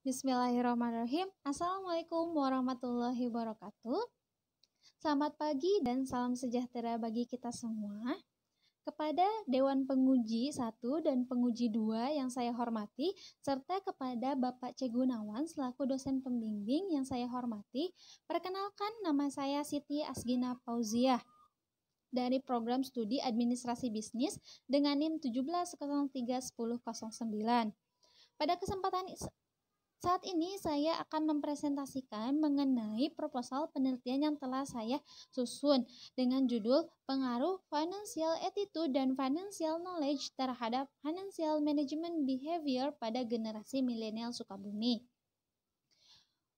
Bismillahirrahmanirrahim. Assalamualaikum warahmatullahi wabarakatuh. Selamat pagi dan salam sejahtera bagi kita semua. Kepada Dewan Penguji 1 dan Penguji 2 yang saya hormati, serta kepada Bapak Cegunawan selaku dosen pembimbing yang saya hormati, perkenalkan nama saya Siti Asgina Pauziah dari program studi administrasi bisnis dengan NIM 17031009. Pada kesempatan saat ini saya akan mempresentasikan mengenai proposal penelitian yang telah saya susun dengan judul Pengaruh Financial Attitude dan Financial Knowledge terhadap Financial Management Behavior pada generasi milenial Sukabumi.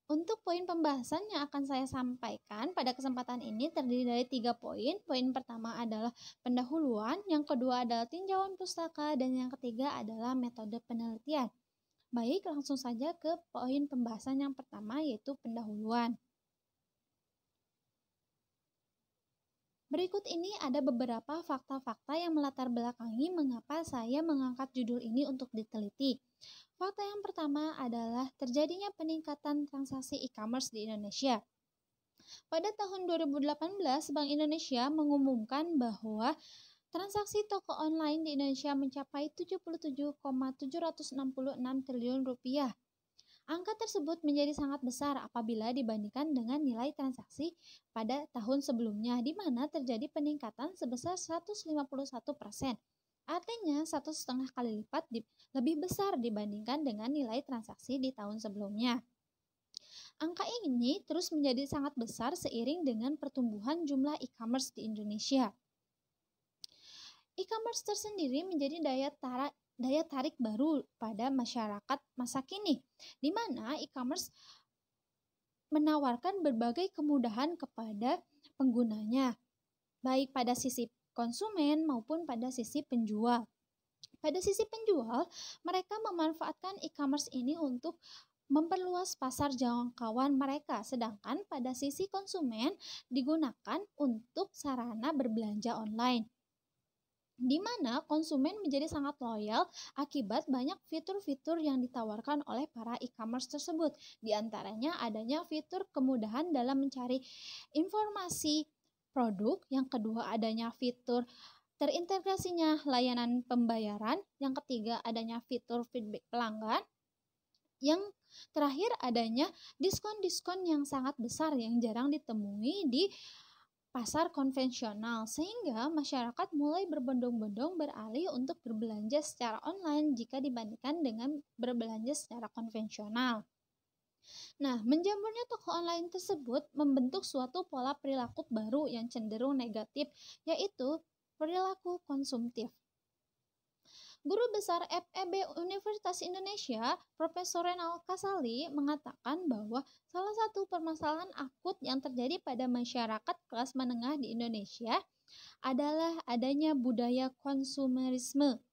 Untuk poin pembahasan yang akan saya sampaikan pada kesempatan ini terdiri dari tiga poin. Poin pertama adalah pendahuluan, yang kedua adalah tinjauan pustaka, dan yang ketiga adalah metode penelitian. Baik, langsung saja ke poin pembahasan yang pertama yaitu pendahuluan. Berikut ini ada beberapa fakta-fakta yang melatar belakangi mengapa saya mengangkat judul ini untuk diteliti. Fakta yang pertama adalah terjadinya peningkatan transaksi e-commerce di Indonesia. Pada tahun 2018, Bank Indonesia mengumumkan bahwa Transaksi toko online di Indonesia mencapai 77,766 triliun rupiah. Angka tersebut menjadi sangat besar apabila dibandingkan dengan nilai transaksi pada tahun sebelumnya di mana terjadi peningkatan sebesar 151 persen. Artinya satu setengah kali lipat di, lebih besar dibandingkan dengan nilai transaksi di tahun sebelumnya. Angka ini terus menjadi sangat besar seiring dengan pertumbuhan jumlah e-commerce di Indonesia e-commerce tersendiri menjadi daya tarik daya tarik baru pada masyarakat masa kini, di mana e-commerce menawarkan berbagai kemudahan kepada penggunanya, baik pada sisi konsumen maupun pada sisi penjual. Pada sisi penjual, mereka memanfaatkan e-commerce ini untuk memperluas pasar jangkauan mereka, sedangkan pada sisi konsumen digunakan untuk sarana berbelanja online di mana konsumen menjadi sangat loyal akibat banyak fitur-fitur yang ditawarkan oleh para e-commerce tersebut. Di antaranya adanya fitur kemudahan dalam mencari informasi produk, yang kedua adanya fitur terintegrasinya layanan pembayaran, yang ketiga adanya fitur feedback pelanggan, yang terakhir adanya diskon-diskon yang sangat besar yang jarang ditemui di pasar konvensional, sehingga masyarakat mulai berbondong-bondong beralih untuk berbelanja secara online jika dibandingkan dengan berbelanja secara konvensional. Nah, menjamurnya toko online tersebut membentuk suatu pola perilaku baru yang cenderung negatif, yaitu perilaku konsumtif. Guru Besar FEB Universitas Indonesia, Profesor Renal Kasali, mengatakan bahwa salah satu permasalahan akut yang terjadi pada masyarakat kelas menengah di Indonesia adalah adanya budaya konsumerisme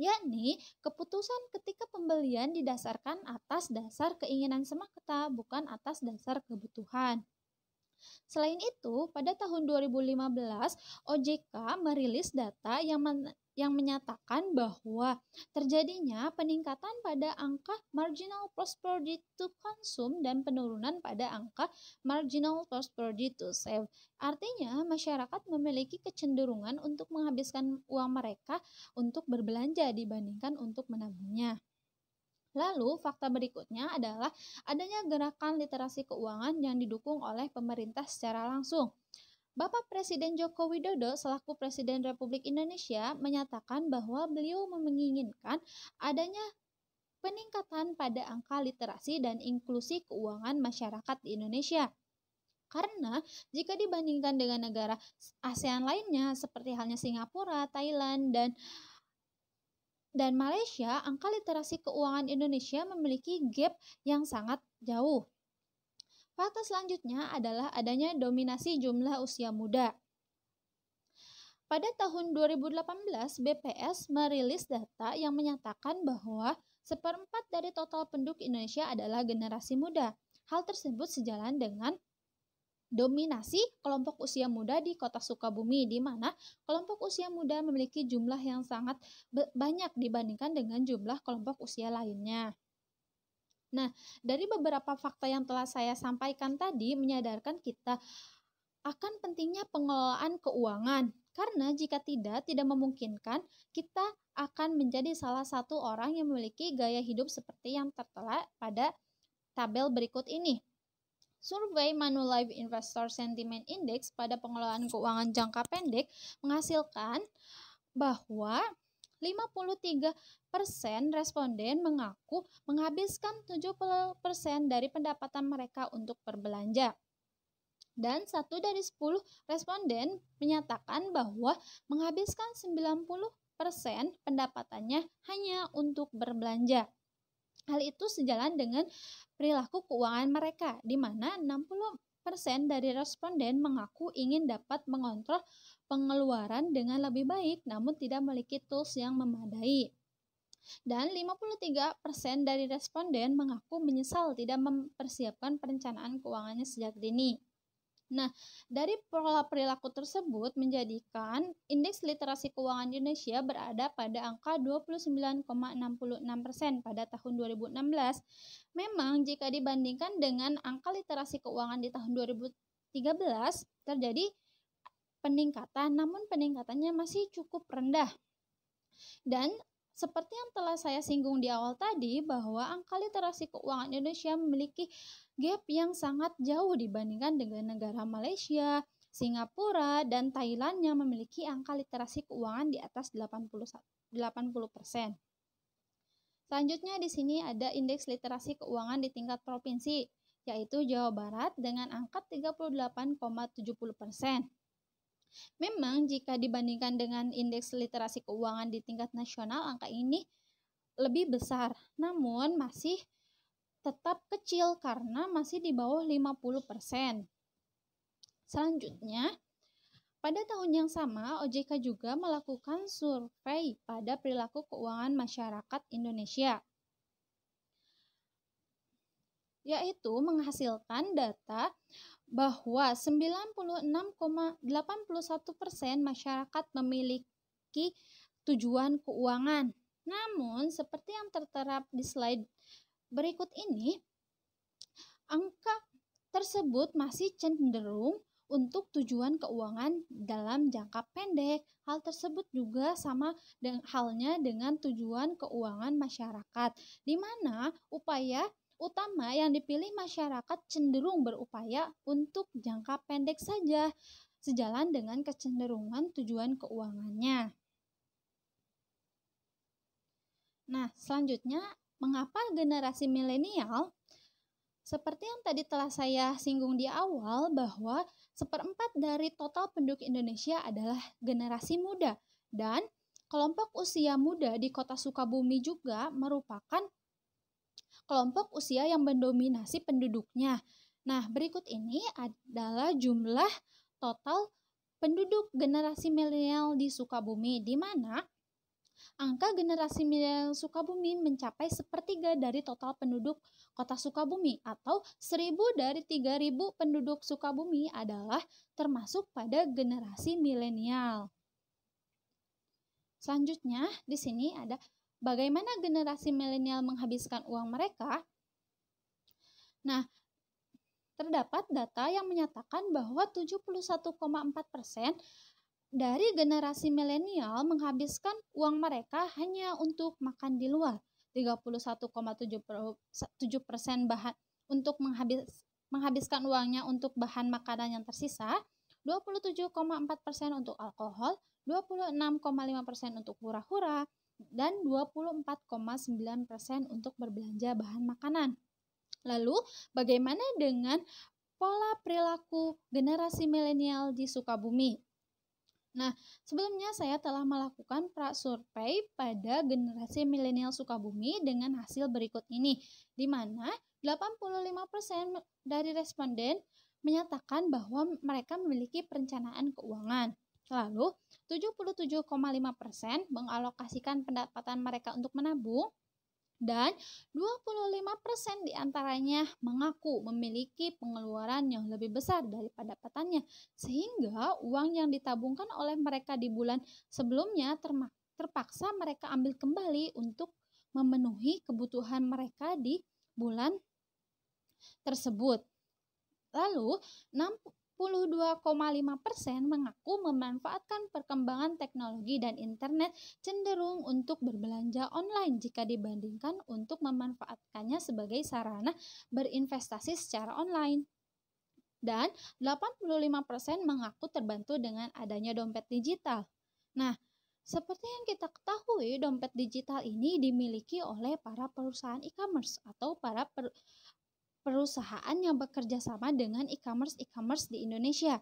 yakni keputusan ketika pembelian didasarkan atas dasar keinginan semata bukan atas dasar kebutuhan. Selain itu, pada tahun 2015, OJK merilis data yang yang menyatakan bahwa terjadinya peningkatan pada angka marginal prosperity to consume dan penurunan pada angka marginal prosperity to save. Artinya, masyarakat memiliki kecenderungan untuk menghabiskan uang mereka untuk berbelanja dibandingkan untuk menabungnya. Lalu, fakta berikutnya adalah adanya gerakan literasi keuangan yang didukung oleh pemerintah secara langsung. Bapak Presiden Joko Widodo selaku Presiden Republik Indonesia menyatakan bahwa beliau menginginkan adanya peningkatan pada angka literasi dan inklusi keuangan masyarakat di Indonesia. Karena jika dibandingkan dengan negara ASEAN lainnya seperti halnya Singapura, Thailand dan dan Malaysia, angka literasi keuangan Indonesia memiliki gap yang sangat jauh. Fakta selanjutnya adalah adanya dominasi jumlah usia muda. Pada tahun 2018, BPS merilis data yang menyatakan bahwa seperempat dari total penduduk Indonesia adalah generasi muda. Hal tersebut sejalan dengan dominasi kelompok usia muda di kota Sukabumi, di mana kelompok usia muda memiliki jumlah yang sangat banyak dibandingkan dengan jumlah kelompok usia lainnya. Nah, dari beberapa fakta yang telah saya sampaikan tadi menyadarkan kita akan pentingnya pengelolaan keuangan. Karena jika tidak, tidak memungkinkan kita akan menjadi salah satu orang yang memiliki gaya hidup seperti yang tertera pada tabel berikut ini. Survei Manulife Investor Sentiment Index pada pengelolaan keuangan jangka pendek menghasilkan bahwa 53% responden mengaku menghabiskan 70% dari pendapatan mereka untuk berbelanja. Dan satu dari 10 responden menyatakan bahwa menghabiskan 90% pendapatannya hanya untuk berbelanja. Hal itu sejalan dengan perilaku keuangan mereka, di mana 60% dari responden mengaku ingin dapat mengontrol pengeluaran dengan lebih baik namun tidak memiliki tools yang memadai. Dan 53% dari responden mengaku menyesal tidak mempersiapkan perencanaan keuangannya sejak dini. Nah, dari pola perilaku tersebut menjadikan indeks literasi keuangan Indonesia berada pada angka 29,66% pada tahun 2016. Memang jika dibandingkan dengan angka literasi keuangan di tahun 2013 terjadi peningkatan, namun peningkatannya masih cukup rendah. Dan seperti yang telah saya singgung di awal tadi, bahwa angka literasi keuangan Indonesia memiliki gap yang sangat jauh dibandingkan dengan negara Malaysia, Singapura, dan Thailand yang memiliki angka literasi keuangan di atas 80%. persen. Selanjutnya di sini ada indeks literasi keuangan di tingkat provinsi, yaitu Jawa Barat dengan angka 38,70 persen. Memang jika dibandingkan dengan indeks literasi keuangan di tingkat nasional, angka ini lebih besar, namun masih tetap kecil karena masih di bawah 50%. Selanjutnya, pada tahun yang sama, OJK juga melakukan survei pada perilaku keuangan masyarakat Indonesia yaitu menghasilkan data bahwa 96,81% masyarakat memiliki tujuan keuangan. Namun, seperti yang tertera di slide berikut ini, angka tersebut masih cenderung untuk tujuan keuangan dalam jangka pendek. Hal tersebut juga sama dengan halnya dengan tujuan keuangan masyarakat, di mana upaya utama yang dipilih masyarakat cenderung berupaya untuk jangka pendek saja, sejalan dengan kecenderungan tujuan keuangannya. Nah, selanjutnya, mengapa generasi milenial? Seperti yang tadi telah saya singgung di awal, bahwa seperempat dari total penduduk Indonesia adalah generasi muda, dan kelompok usia muda di kota Sukabumi juga merupakan kelompok usia yang mendominasi penduduknya. Nah, berikut ini adalah jumlah total penduduk generasi milenial di Sukabumi, di mana angka generasi milenial Sukabumi mencapai sepertiga dari total penduduk kota Sukabumi atau seribu dari tiga ribu penduduk Sukabumi adalah termasuk pada generasi milenial. Selanjutnya, di sini ada bagaimana generasi milenial menghabiskan uang mereka? Nah, terdapat data yang menyatakan bahwa 71,4% dari generasi milenial menghabiskan uang mereka hanya untuk makan di luar. 31,7% bahan untuk menghabis, menghabiskan uangnya untuk bahan makanan yang tersisa, 27,4% untuk alkohol, 26,5% untuk hura-hura, dan 24,9% untuk berbelanja bahan makanan. Lalu, bagaimana dengan pola perilaku generasi milenial di Sukabumi? Nah, sebelumnya saya telah melakukan pra-survei pada generasi milenial Sukabumi dengan hasil berikut ini, di mana 85% dari responden menyatakan bahwa mereka memiliki perencanaan keuangan. Lalu, 77,5% mengalokasikan pendapatan mereka untuk menabung dan 25% diantaranya mengaku memiliki pengeluaran yang lebih besar dari pendapatannya sehingga uang yang ditabungkan oleh mereka di bulan sebelumnya terpaksa mereka ambil kembali untuk memenuhi kebutuhan mereka di bulan tersebut. Lalu, 42,5% mengaku memanfaatkan perkembangan teknologi dan internet cenderung untuk berbelanja online jika dibandingkan untuk memanfaatkannya sebagai sarana berinvestasi secara online dan 85% mengaku terbantu dengan adanya dompet digital. Nah, seperti yang kita ketahui, dompet digital ini dimiliki oleh para perusahaan e-commerce atau para per, perusahaan yang bekerja sama dengan e-commerce e-commerce di Indonesia.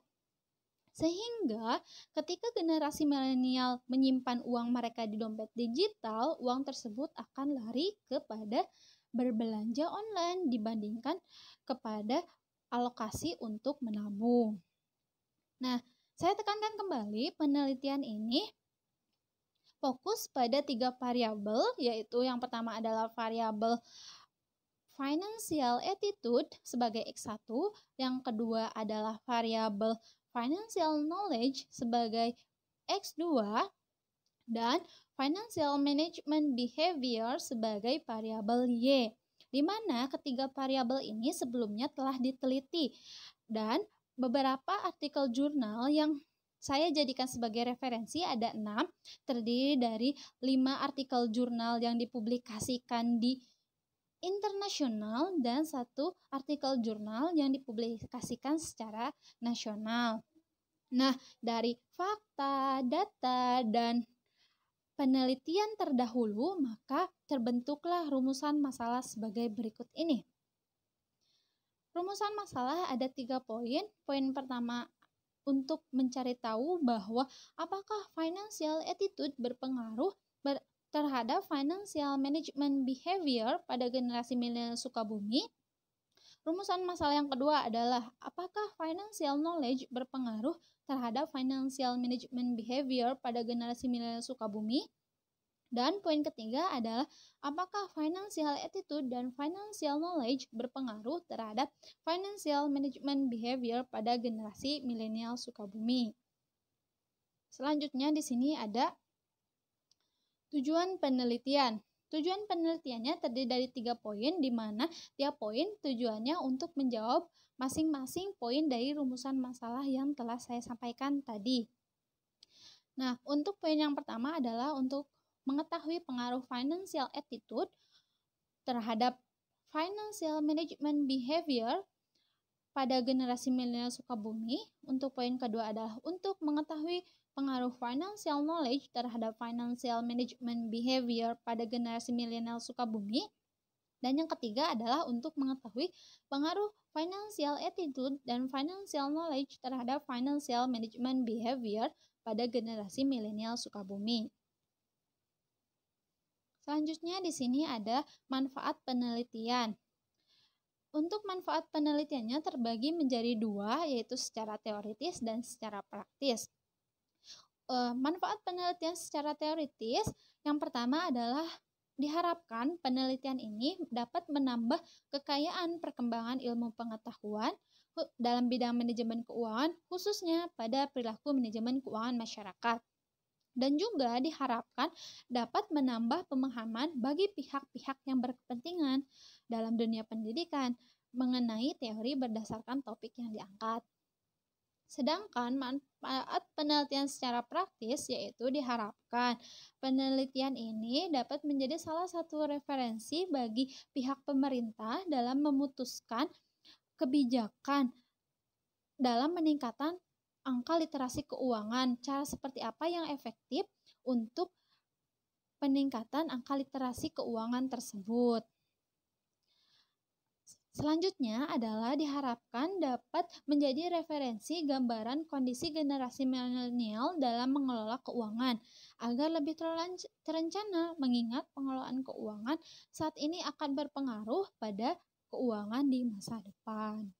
Sehingga ketika generasi milenial menyimpan uang mereka di dompet digital, uang tersebut akan lari kepada berbelanja online dibandingkan kepada alokasi untuk menabung. Nah, saya tekankan kembali penelitian ini fokus pada tiga variabel yaitu yang pertama adalah variabel financial attitude sebagai X1, yang kedua adalah variabel financial knowledge sebagai X2, dan financial management behavior sebagai variabel Y. Di mana ketiga variabel ini sebelumnya telah diteliti dan beberapa artikel jurnal yang saya jadikan sebagai referensi ada enam terdiri dari lima artikel jurnal yang dipublikasikan di internasional dan satu artikel jurnal yang dipublikasikan secara nasional. Nah, dari fakta, data, dan penelitian terdahulu, maka terbentuklah rumusan masalah sebagai berikut ini. Rumusan masalah ada tiga poin. Poin pertama untuk mencari tahu bahwa apakah financial attitude berpengaruh terhadap financial management behavior pada generasi milenial Sukabumi. Rumusan masalah yang kedua adalah apakah financial knowledge berpengaruh terhadap financial management behavior pada generasi milenial Sukabumi? Dan poin ketiga adalah apakah financial attitude dan financial knowledge berpengaruh terhadap financial management behavior pada generasi milenial Sukabumi. Selanjutnya di sini ada Tujuan penelitian. Tujuan penelitiannya terdiri dari tiga poin, di mana tiap poin tujuannya untuk menjawab masing-masing poin dari rumusan masalah yang telah saya sampaikan tadi. Nah, untuk poin yang pertama adalah untuk mengetahui pengaruh financial attitude terhadap financial management behavior pada generasi milenial Sukabumi. Untuk poin kedua adalah untuk mengetahui pengaruh financial knowledge terhadap financial management behavior pada generasi milenial Sukabumi. Dan yang ketiga adalah untuk mengetahui pengaruh financial attitude dan financial knowledge terhadap financial management behavior pada generasi milenial Sukabumi. Selanjutnya di sini ada manfaat penelitian. Untuk manfaat penelitiannya terbagi menjadi dua, yaitu secara teoritis dan secara praktis uh, manfaat penelitian secara teoritis yang pertama adalah diharapkan penelitian ini dapat menambah kekayaan perkembangan ilmu pengetahuan dalam bidang manajemen keuangan khususnya pada perilaku manajemen keuangan masyarakat dan juga diharapkan dapat menambah pemahaman bagi pihak-pihak yang berkepentingan dalam dunia pendidikan mengenai teori berdasarkan topik yang diangkat. Sedangkan manfaat penelitian secara praktis yaitu diharapkan penelitian ini dapat menjadi salah satu referensi bagi pihak pemerintah dalam memutuskan kebijakan dalam meningkatkan angka literasi keuangan. Cara seperti apa yang efektif untuk peningkatan angka literasi keuangan tersebut? Selanjutnya adalah diharapkan dapat menjadi referensi gambaran kondisi generasi milenial dalam mengelola keuangan agar lebih terencana mengingat pengelolaan keuangan saat ini akan berpengaruh pada keuangan di masa depan.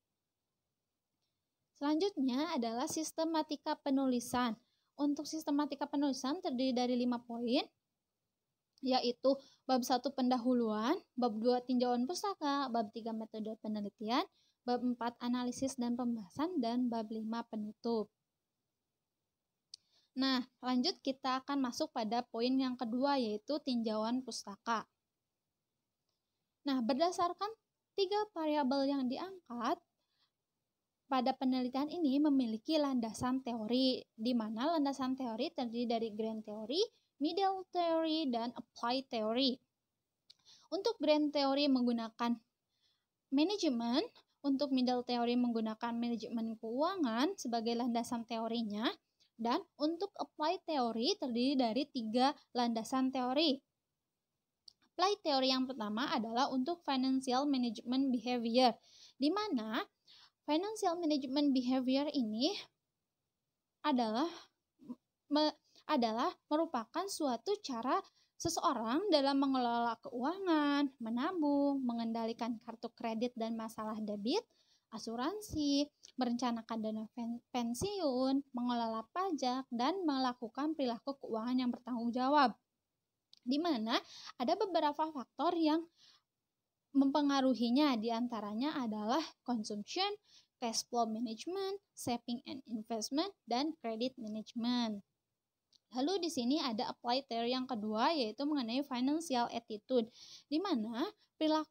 Selanjutnya adalah sistematika penulisan. Untuk sistematika penulisan terdiri dari lima poin, yaitu bab 1 pendahuluan, bab 2 tinjauan pustaka, bab 3 metode penelitian, bab 4 analisis dan pembahasan dan bab 5 penutup. Nah, lanjut kita akan masuk pada poin yang kedua yaitu tinjauan pustaka. Nah, berdasarkan tiga variabel yang diangkat, pada penelitian ini memiliki landasan teori, di mana landasan teori terdiri dari grand teori, middle theory, dan applied theory. Untuk brand theory menggunakan manajemen, untuk middle theory menggunakan manajemen keuangan sebagai landasan teorinya, dan untuk applied theory terdiri dari tiga landasan teori. Applied theory yang pertama adalah untuk financial management behavior, di mana financial management behavior ini adalah me adalah merupakan suatu cara seseorang dalam mengelola keuangan, menabung, mengendalikan kartu kredit dan masalah debit, asuransi, merencanakan dana pensiun, mengelola pajak, dan melakukan perilaku keuangan yang bertanggung jawab. Di mana ada beberapa faktor yang mempengaruhinya, diantaranya adalah consumption, cash flow management, saving and investment, dan credit management. Lalu di sini ada apply theory yang kedua yaitu mengenai financial attitude, di mana perilaku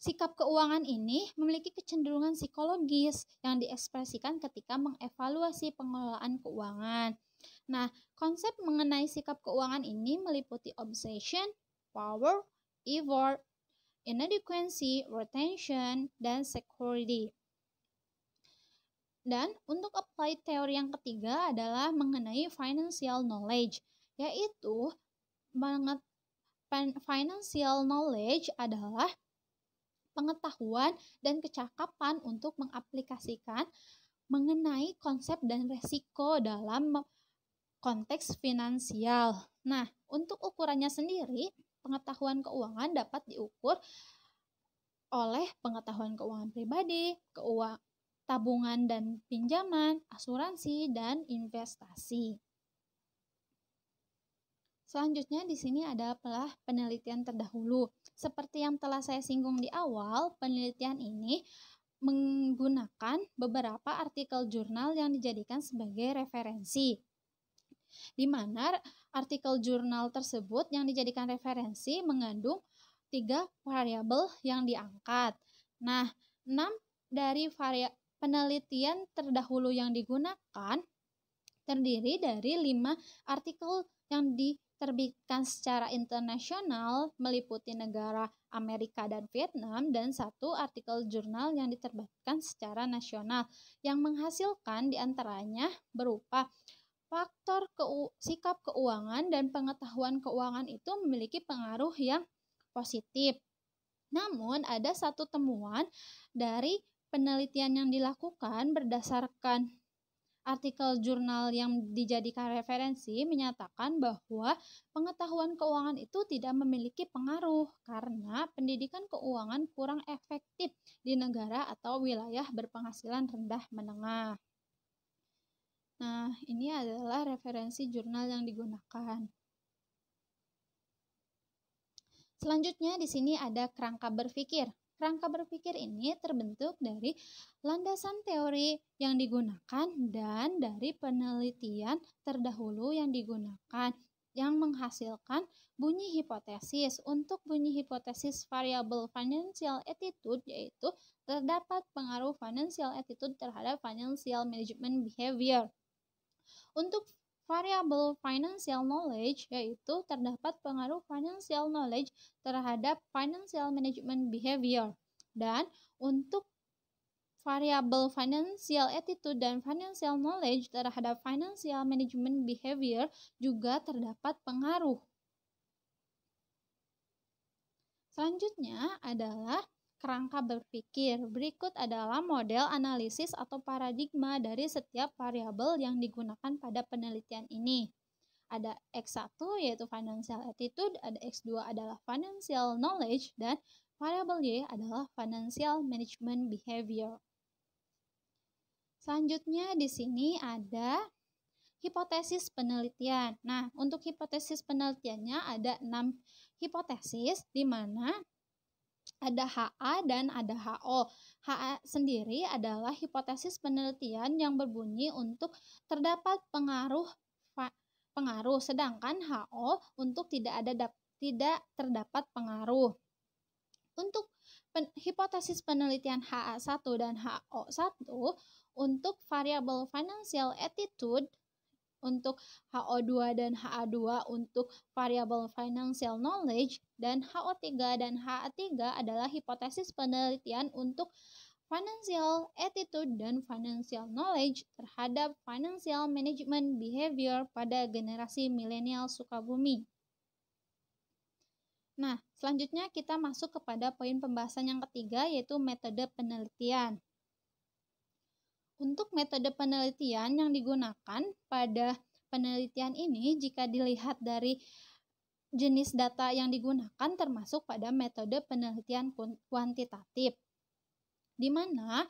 Sikap keuangan ini memiliki kecenderungan psikologis yang diekspresikan ketika mengevaluasi pengelolaan keuangan. Nah, konsep mengenai sikap keuangan ini meliputi obsession, power, effort, inadequacy, retention, dan security. Dan untuk applied teori yang ketiga adalah mengenai financial knowledge, yaitu financial knowledge adalah pengetahuan dan kecakapan untuk mengaplikasikan mengenai konsep dan resiko dalam konteks finansial. Nah, untuk ukurannya sendiri, pengetahuan keuangan dapat diukur oleh pengetahuan keuangan pribadi, keuangan tabungan dan pinjaman, asuransi, dan investasi. Selanjutnya di sini adalah penelitian terdahulu. Seperti yang telah saya singgung di awal, penelitian ini menggunakan beberapa artikel jurnal yang dijadikan sebagai referensi. Di mana artikel jurnal tersebut yang dijadikan referensi mengandung tiga variabel yang diangkat. Nah, enam dari variabel Penelitian terdahulu yang digunakan terdiri dari lima artikel yang diterbitkan secara internasional meliputi negara Amerika dan Vietnam dan satu artikel jurnal yang diterbitkan secara nasional yang menghasilkan diantaranya berupa faktor keu sikap keuangan dan pengetahuan keuangan itu memiliki pengaruh yang positif. Namun, ada satu temuan dari penelitian yang dilakukan berdasarkan artikel jurnal yang dijadikan referensi menyatakan bahwa pengetahuan keuangan itu tidak memiliki pengaruh karena pendidikan keuangan kurang efektif di negara atau wilayah berpenghasilan rendah menengah. Nah, ini adalah referensi jurnal yang digunakan. Selanjutnya di sini ada kerangka berpikir. Rangka berpikir ini terbentuk dari landasan teori yang digunakan dan dari penelitian terdahulu yang digunakan yang menghasilkan bunyi hipotesis. Untuk bunyi hipotesis variabel financial attitude yaitu terdapat pengaruh financial attitude terhadap financial management behavior. Untuk variable financial knowledge yaitu terdapat pengaruh financial knowledge terhadap financial management behavior dan untuk variable financial attitude dan financial knowledge terhadap financial management behavior juga terdapat pengaruh. Selanjutnya adalah kerangka berpikir. Berikut adalah model analisis atau paradigma dari setiap variabel yang digunakan pada penelitian ini. Ada X1 yaitu financial attitude, ada X2 adalah financial knowledge, dan variabel Y adalah financial management behavior. Selanjutnya di sini ada hipotesis penelitian. Nah, untuk hipotesis penelitiannya ada enam hipotesis di mana ada HA dan ada HO. HA sendiri adalah hipotesis penelitian yang berbunyi untuk terdapat pengaruh pengaruh, sedangkan HO untuk tidak ada tidak terdapat pengaruh. Untuk pen, hipotesis penelitian HA1 dan HO1 untuk variabel financial attitude untuk HO2 dan HA2 untuk variable financial knowledge dan HO3 dan HA3 adalah hipotesis penelitian untuk financial attitude dan financial knowledge terhadap financial management behavior pada generasi milenial Sukabumi. Nah, selanjutnya kita masuk kepada poin pembahasan yang ketiga yaitu metode penelitian. Untuk metode penelitian yang digunakan pada penelitian ini jika dilihat dari jenis data yang digunakan termasuk pada metode penelitian kuantitatif. Di mana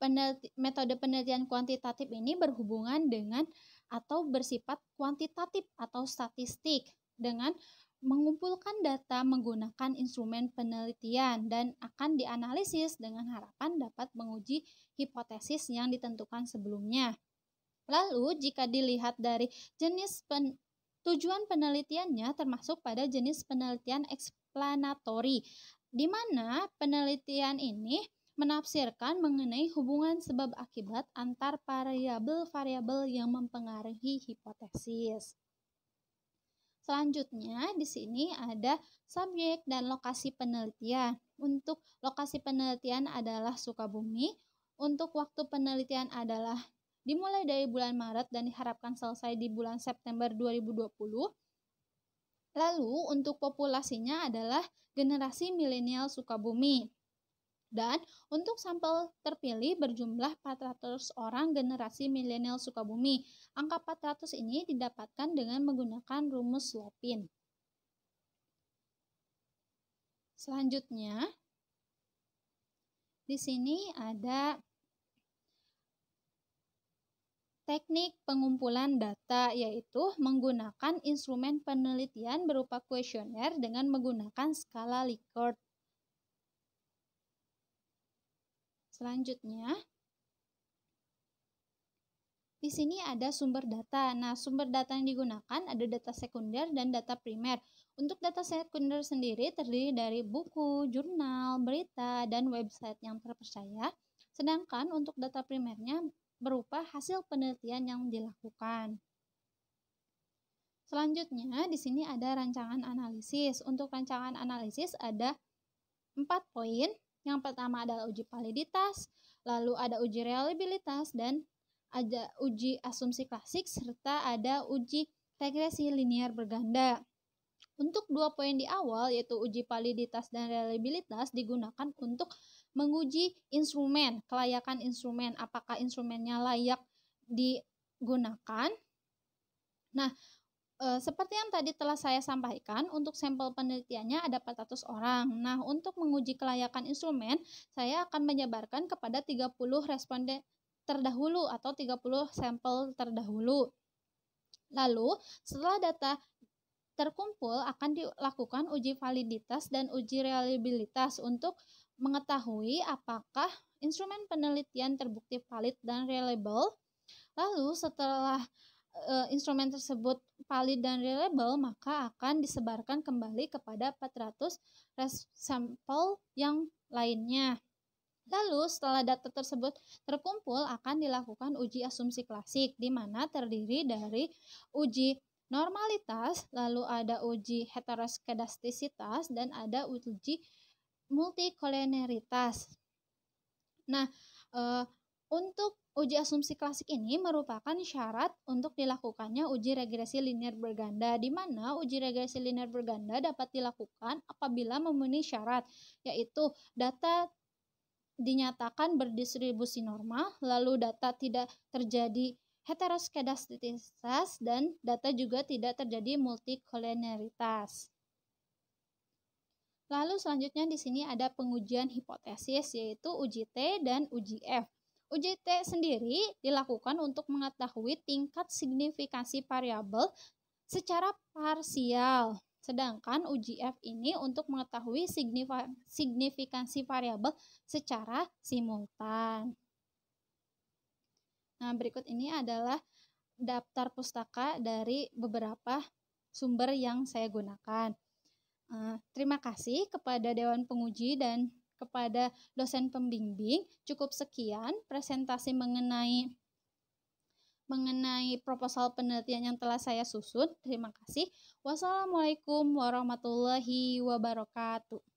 peneliti metode penelitian kuantitatif ini berhubungan dengan atau bersifat kuantitatif atau statistik dengan mengumpulkan data menggunakan instrumen penelitian dan akan dianalisis dengan harapan dapat menguji hipotesis yang ditentukan sebelumnya. Lalu, jika dilihat dari jenis pen tujuan penelitiannya termasuk pada jenis penelitian eksplanatori, di mana penelitian ini menafsirkan mengenai hubungan sebab akibat antar variabel-variabel yang mempengaruhi hipotesis. Selanjutnya, di sini ada subjek dan lokasi penelitian. Untuk lokasi penelitian adalah Sukabumi, untuk waktu penelitian adalah dimulai dari bulan Maret dan diharapkan selesai di bulan September 2020. Lalu untuk populasinya adalah generasi milenial Sukabumi. Dan untuk sampel terpilih berjumlah 400 orang generasi milenial Sukabumi. Angka 400 ini didapatkan dengan menggunakan rumus Lopin. Selanjutnya, di sini ada Teknik pengumpulan data yaitu menggunakan instrumen penelitian berupa kuesioner dengan menggunakan skala Likert. Selanjutnya, di sini ada sumber data. Nah, sumber data yang digunakan ada data sekunder dan data primer. Untuk data sekunder sendiri terdiri dari buku, jurnal, berita, dan website yang terpercaya. Sedangkan untuk data primernya berupa hasil penelitian yang dilakukan. Selanjutnya, di sini ada rancangan analisis. Untuk rancangan analisis ada empat poin. Yang pertama adalah uji validitas, lalu ada uji reliabilitas, dan ada uji asumsi klasik, serta ada uji regresi linear berganda. Untuk dua poin di awal, yaitu uji validitas dan reliabilitas, digunakan untuk menguji instrumen, kelayakan instrumen, apakah instrumennya layak digunakan. Nah, e, seperti yang tadi telah saya sampaikan, untuk sampel penelitiannya ada 400 orang. Nah, untuk menguji kelayakan instrumen, saya akan menyebarkan kepada 30 responden terdahulu atau 30 sampel terdahulu. Lalu, setelah data terkumpul akan dilakukan uji validitas dan uji reliabilitas untuk mengetahui apakah instrumen penelitian terbukti valid dan reliable. Lalu setelah e, instrumen tersebut valid dan reliable, maka akan disebarkan kembali kepada 400 sampel yang lainnya. Lalu setelah data tersebut terkumpul akan dilakukan uji asumsi klasik di mana terdiri dari uji normalitas, lalu ada uji heteroskedastisitas dan ada uji multikolineritas. Nah, e, untuk uji asumsi klasik ini merupakan syarat untuk dilakukannya uji regresi linear berganda, di mana uji regresi linear berganda dapat dilakukan apabila memenuhi syarat, yaitu data dinyatakan berdistribusi normal, lalu data tidak terjadi heteroskedastisitas dan data juga tidak terjadi multikolineritas. Lalu selanjutnya di sini ada pengujian hipotesis yaitu uji T dan uji F. Uji T sendiri dilakukan untuk mengetahui tingkat signifikansi variabel secara parsial. Sedangkan uji F ini untuk mengetahui signifikansi variabel secara simultan. Nah, berikut ini adalah daftar pustaka dari beberapa sumber yang saya gunakan. Eh, terima kasih kepada Dewan Penguji dan kepada dosen pembimbing. Cukup sekian presentasi mengenai mengenai proposal penelitian yang telah saya susun. Terima kasih. Wassalamualaikum warahmatullahi wabarakatuh.